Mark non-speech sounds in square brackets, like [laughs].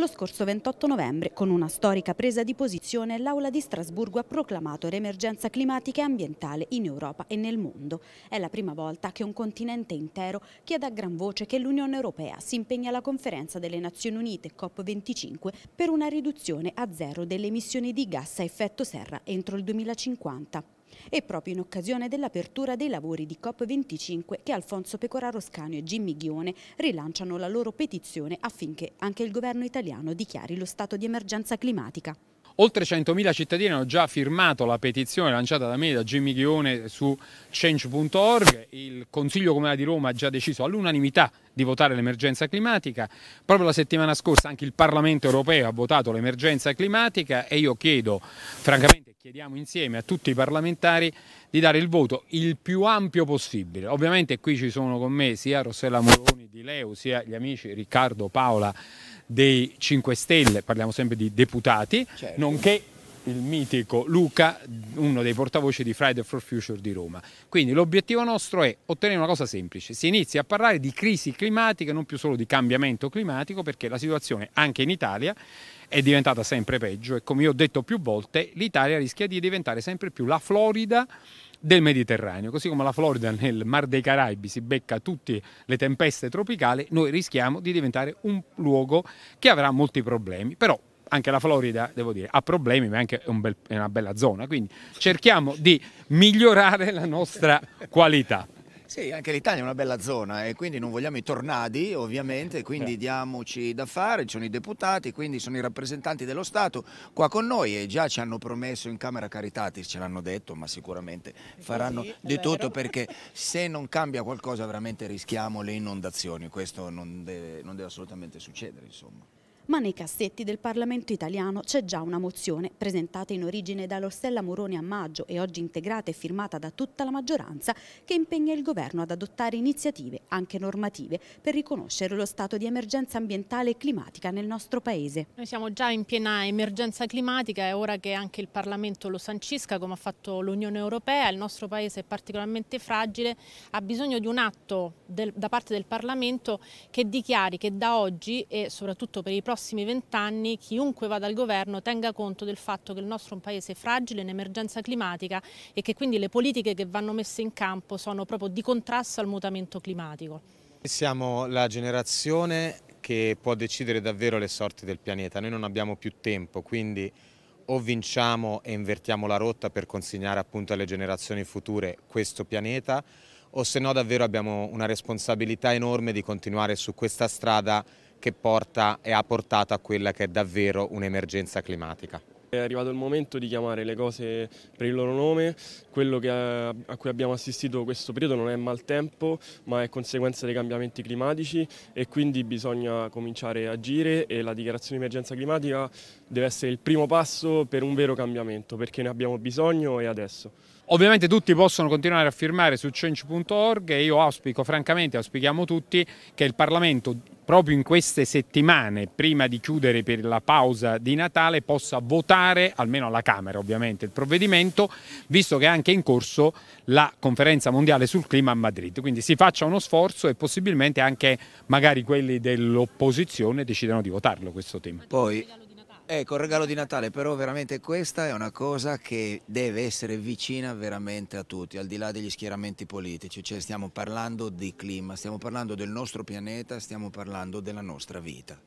Lo scorso 28 novembre, con una storica presa di posizione, l'Aula di Strasburgo ha proclamato l'emergenza climatica e ambientale in Europa e nel mondo. È la prima volta che un continente intero chiede a gran voce che l'Unione Europea si impegna alla conferenza delle Nazioni Unite COP25 per una riduzione a zero delle emissioni di gas a effetto serra entro il 2050. E proprio in occasione dell'apertura dei lavori di COP25 che Alfonso Pecoraro Scanio e Jimmy Ghione rilanciano la loro petizione affinché anche il governo italiano dichiari lo stato di emergenza climatica. Oltre 100.000 cittadini hanno già firmato la petizione lanciata da me da Jimmy Ghione su change.org. Il Consiglio Comunale di Roma ha già deciso all'unanimità di votare l'emergenza climatica. Proprio la settimana scorsa anche il Parlamento europeo ha votato l'emergenza climatica e io chiedo francamente Chiediamo insieme a tutti i parlamentari di dare il voto il più ampio possibile. Ovviamente qui ci sono con me sia Rossella Moroni di Leo, sia gli amici Riccardo Paola dei 5 Stelle, parliamo sempre di deputati, certo. nonché il mitico Luca, uno dei portavoci di Friday for Future di Roma. Quindi l'obiettivo nostro è ottenere una cosa semplice, si inizia a parlare di crisi climatica, non più solo di cambiamento climatico, perché la situazione anche in Italia è diventata sempre peggio e come io ho detto più volte, l'Italia rischia di diventare sempre più la Florida del Mediterraneo, così come la Florida nel Mar dei Caraibi si becca tutte le tempeste tropicali, noi rischiamo di diventare un luogo che avrà molti problemi, però anche la Florida, devo dire, ha problemi, ma è anche un bel, è una bella zona. Quindi cerchiamo di migliorare la nostra qualità. Sì, anche l'Italia è una bella zona e quindi non vogliamo i tornadi ovviamente, quindi eh. diamoci da fare, ci sono i deputati, quindi sono i rappresentanti dello Stato qua con noi e già ci hanno promesso in Camera Caritatis, ce l'hanno detto, ma sicuramente faranno sì, di tutto perché [laughs] se non cambia qualcosa veramente rischiamo le inondazioni, questo non deve, non deve assolutamente succedere insomma ma nei cassetti del Parlamento italiano c'è già una mozione presentata in origine dall'Orsella Moroni a maggio e oggi integrata e firmata da tutta la maggioranza che impegna il governo ad adottare iniziative, anche normative, per riconoscere lo stato di emergenza ambientale e climatica nel nostro Paese. Noi siamo già in piena emergenza climatica, è ora che anche il Parlamento lo sancisca come ha fatto l'Unione Europea, il nostro Paese è particolarmente fragile, ha bisogno di un atto del, da parte del Parlamento che dichiari che da oggi e soprattutto per i prossimi prossimi vent'anni chiunque vada al governo tenga conto del fatto che il nostro è un paese fragile in emergenza climatica e che quindi le politiche che vanno messe in campo sono proprio di contrasto al mutamento climatico. Siamo la generazione che può decidere davvero le sorti del pianeta, noi non abbiamo più tempo, quindi o vinciamo e invertiamo la rotta per consegnare appunto alle generazioni future questo pianeta o se no davvero abbiamo una responsabilità enorme di continuare su questa strada che porta e ha portato a quella che è davvero un'emergenza climatica. È arrivato il momento di chiamare le cose per il loro nome, quello che, a cui abbiamo assistito questo periodo non è maltempo ma è conseguenza dei cambiamenti climatici e quindi bisogna cominciare a agire e la dichiarazione di emergenza climatica deve essere il primo passo per un vero cambiamento perché ne abbiamo bisogno e adesso. Ovviamente tutti possono continuare a firmare su change.org e io auspico, francamente auspichiamo tutti che il Parlamento proprio in queste settimane, prima di chiudere per la pausa di Natale, possa votare, almeno alla Camera ovviamente, il provvedimento, visto che è anche in corso la conferenza mondiale sul clima a Madrid. Quindi si faccia uno sforzo e possibilmente anche magari quelli dell'opposizione decidano di votarlo questo tema. Poi Ecco, il regalo di Natale, però veramente questa è una cosa che deve essere vicina veramente a tutti, al di là degli schieramenti politici, cioè stiamo parlando di clima, stiamo parlando del nostro pianeta, stiamo parlando della nostra vita.